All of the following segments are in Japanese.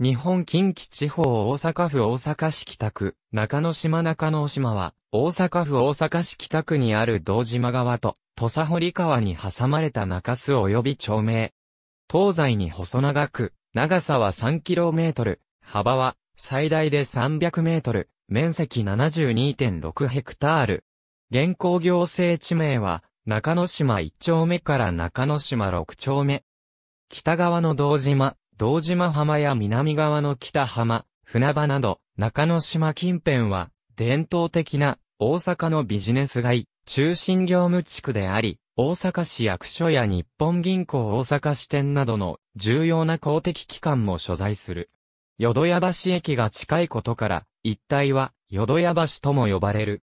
日本近畿地方大阪府大阪市北区、中之島中之島は、大阪府大阪市北区にある道島川と、土佐堀川に挟まれた中洲及び町名。東西に細長く、長さは 3km、幅は最大で 300m、面積72.6ヘクタール。現行行政地名は、中之島1丁目から中之島6丁目。北側の道島、道島浜や南側の北浜、船場など、中之島近辺は、伝統的な大阪のビジネス街、中心業務地区であり、大阪市役所や日本銀行大阪支店などの重要な公的機関も所在する。淀屋橋駅が近いことから、一帯は淀屋橋とも呼ばれる。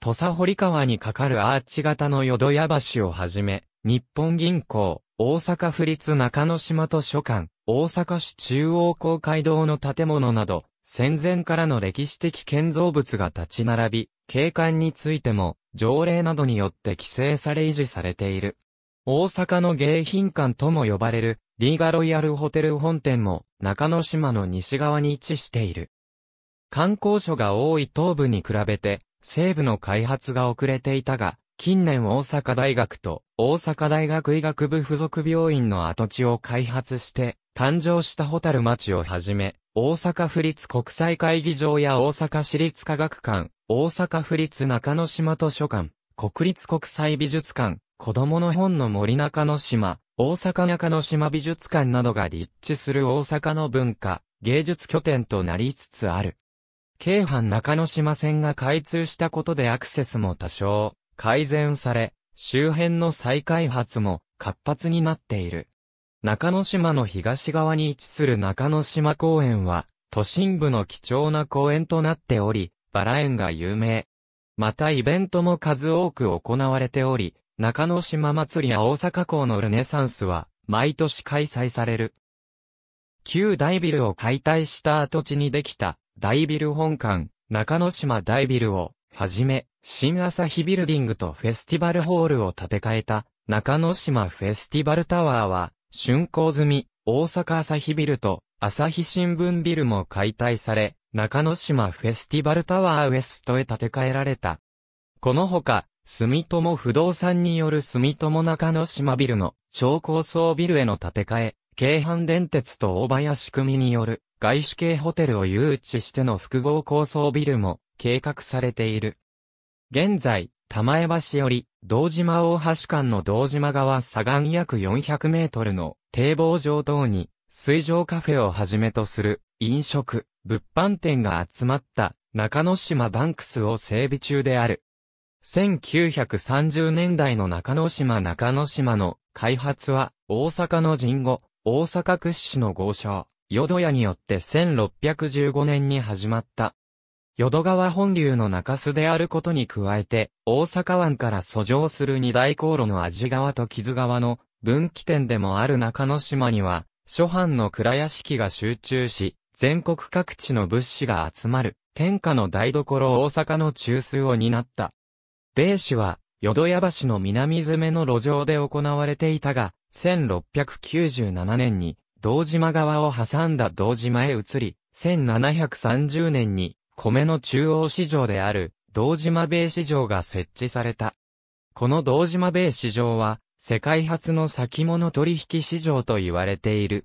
土佐堀川に架かるアーチ型の淀屋橋をはじめ、日本銀行、大阪府立中之島図書館、大阪市中央公会堂の建物など、戦前からの歴史的建造物が立ち並び、景観についても、条例などによって規制され維持されている。大阪の迎賓館とも呼ばれる、リーガロイヤルホテル本店も、中之島の西側に位置している。観光所が多い東部に比べて、西部の開発が遅れていたが、近年大阪大学と大阪大学医学部附属病院の跡地を開発して、誕生したホタル町をはじめ、大阪府立国際会議場や大阪市立科学館、大阪府立中之島図書館、国立国際美術館、子供の本の森中之島、大阪中之島美術館などが立地する大阪の文化、芸術拠点となりつつある。京阪中之島線が開通したことでアクセスも多少改善され、周辺の再開発も活発になっている。中之島の東側に位置する中之島公園は、都心部の貴重な公園となっており、バラ園が有名。またイベントも数多く行われており、中之島祭りや大阪港のルネサンスは、毎年開催される。旧大ビルを解体した跡地にできた、大ビル本館、中野島大ビルを、はじめ、新朝日ビルディングとフェスティバルホールを建て替えた、中野島フェスティバルタワーは、竣工済み、大阪朝日ビルと、朝日新聞ビルも解体され、中野島フェスティバルタワーウエストへ建て替えられた。このほか、住友不動産による住友中野島ビルの超高層ビルへの建て替え、京阪電鉄と大林組による外資系ホテルを誘致しての複合高層ビルも計画されている。現在、玉江橋より、道島大橋間の道島側左岸約400メートルの堤防上等に、水上カフェをはじめとする飲食、物販店が集まった中野島バンクスを整備中である。1930年代の中野島中野島の開発は大阪の人後、大阪屈指の豪商。淀屋によって1615年に始まった。淀川本流の中洲であることに加えて、大阪湾から遡上する二大航路の味川と木津川の分岐点でもある中之島には、諸藩の蔵屋敷が集中し、全国各地の物資が集まる、天下の台所大阪の中枢を担った。米市は、淀屋橋の南詰めの路上で行われていたが、1697年に、堂島川を挟んだ堂島へ移り、1730年に、米の中央市場である、堂島米市場が設置された。この堂島米市場は、世界初の先物取引市場と言われている。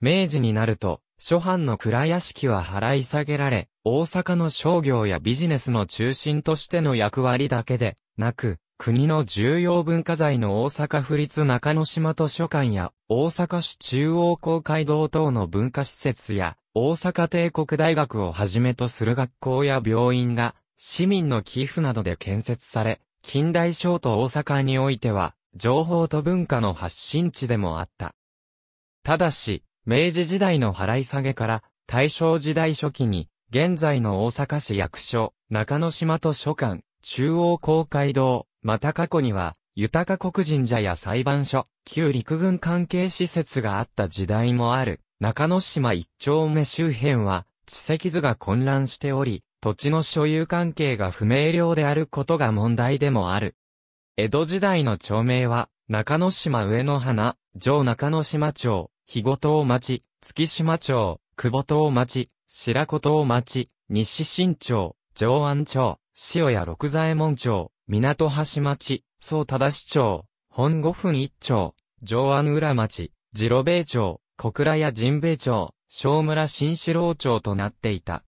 明治になると、諸藩の蔵屋敷は払い下げられ、大阪の商業やビジネスの中心としての役割だけで、なく、国の重要文化財の大阪府立中之島図書館や大阪市中央公会堂等の文化施設や大阪帝国大学をはじめとする学校や病院が市民の寄付などで建設され、近代省都大阪においては情報と文化の発信地でもあった。ただし、明治時代の払い下げから大正時代初期に現在の大阪市役所、中之島図書館、中央公会堂、また過去には、豊か国神社や裁判所、旧陸軍関係施設があった時代もある、中之島一丁目周辺は、地籍図が混乱しており、土地の所有関係が不明瞭であることが問題でもある。江戸時代の町名は、中之島上野花、上中之島町、日後島町、月島町、久保島町、白子島町、西新町、上安町、塩屋六左衛門町、港橋町、総忠市町、本五分一町、上安浦町、次郎米町、小倉や神米町、小村新四郎町となっていた。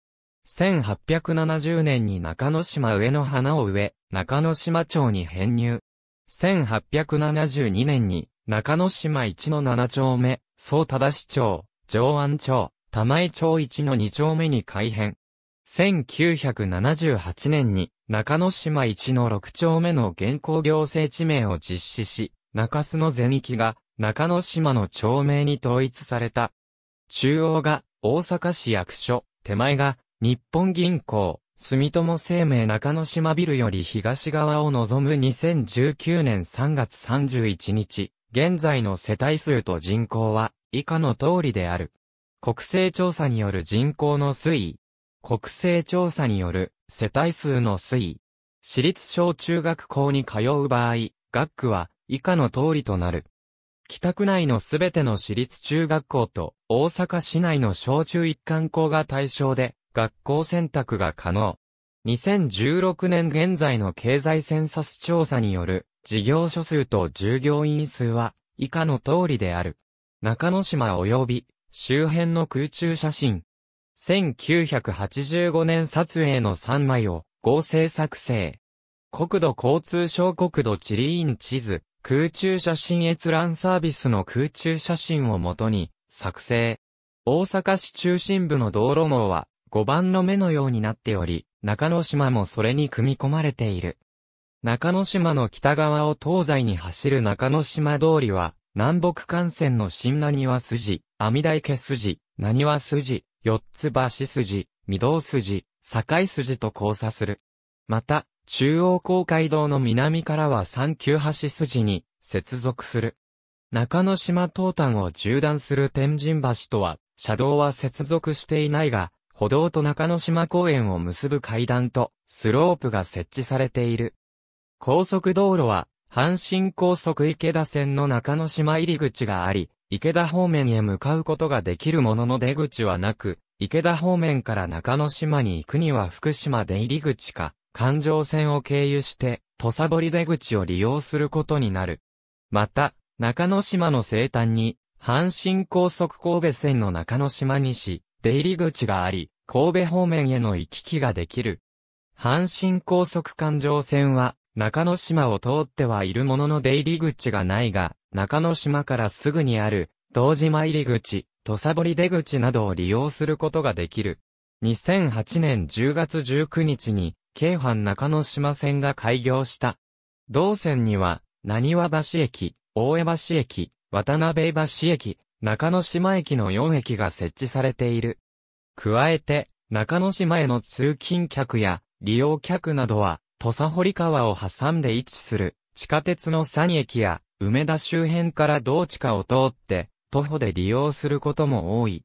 1870年に中野島上の花を植え、中野島町に編入。1872年に中野島一の七丁目、総忠市町、上安町、玉井町一の二丁目に改編。1978年に中之島一の六丁目の現行行政地名を実施し、中洲の全域が中之島の町名に統一された。中央が大阪市役所、手前が日本銀行、住友生命中之島ビルより東側を望む2019年3月31日、現在の世帯数と人口は以下の通りである。国勢調査による人口の推移。国勢調査による世帯数の推移。私立小中学校に通う場合、学区は以下の通りとなる。北区内のすべての私立中学校と大阪市内の小中一貫校が対象で学校選択が可能。2016年現在の経済センサス調査による事業所数と従業員数は以下の通りである。中之島及び周辺の空中写真、1985年撮影の3枚を合成作成。国土交通省国土地理院地図、空中写真閲覧サービスの空中写真をもとに作成。大阪市中心部の道路網は5番の目のようになっており、中之島もそれに組み込まれている。中之島の北側を東西に走る中之島通りは、南北幹線の新何は筋、阿弥大家筋、何は筋、四つ橋筋、御堂筋、境筋と交差する。また、中央公会堂の南からは三級橋筋に接続する。中之島東端を縦断する天神橋とは、車道は接続していないが、歩道と中之島公園を結ぶ階段とスロープが設置されている。高速道路は、阪神高速池田線の中之島入り口があり、池田方面へ向かうことができるものの出口はなく、池田方面から中之島に行くには福島出入り口か、環状線を経由して、土佐堀出口を利用することになる。また、中之島の西端に、阪神高速神戸線の中之島西、出入り口があり、神戸方面への行き来ができる。阪神高速環状線は、中之島を通ってはいるものの出入り口がないが、中之島からすぐにある、道島入口、土佐堀出口などを利用することができる。2008年10月19日に、京阪中之島線が開業した。同線には、何和橋駅、大江橋駅、渡辺橋駅、中之島駅の4駅が設置されている。加えて、中之島への通勤客や利用客などは、土佐堀川を挟んで位置する地下鉄の3駅や梅田周辺から同地下を通って、徒歩で利用することも多い。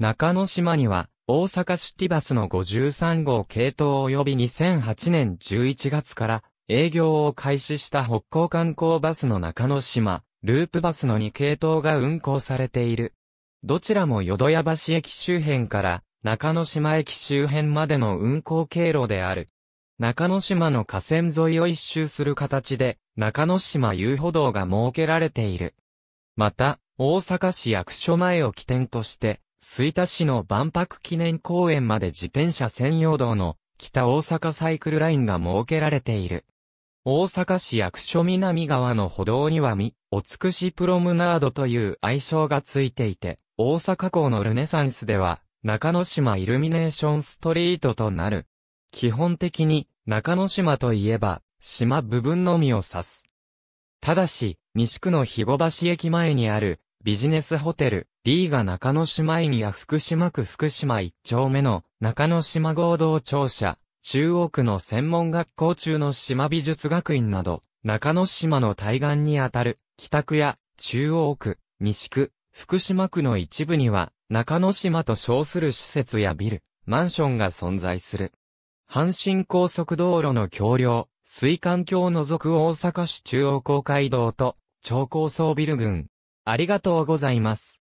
中野島には、大阪シティバスの53号系統及び2008年11月から営業を開始した北港観光バスの中野島、ループバスの2系統が運行されている。どちらも淀屋橋駅周辺から中野島駅周辺までの運行経路である。中之島の河川沿いを一周する形で、中之島遊歩道が設けられている。また、大阪市役所前を起点として、吹田市の万博記念公園まで自転車専用道の北大阪サイクルラインが設けられている。大阪市役所南側の歩道には見、おつくしプロムナードという愛称がついていて、大阪港のルネサンスでは、中之島イルミネーションストリートとなる。基本的に、中之島といえば、島部分のみを指す。ただし、西区の肥後橋駅前にある、ビジネスホテル、リーガ中之島駅や福島区福島一丁目の中之島合同庁舎、中央区の専門学校中の島美術学院など、中之島の対岸にあたる、北区や中央区、西区、福島区の一部には、中之島と称する施設やビル、マンションが存在する。阪神高速道路の橋梁、水管橋を除く大阪市中央公会堂と、超高層ビル群。ありがとうございます。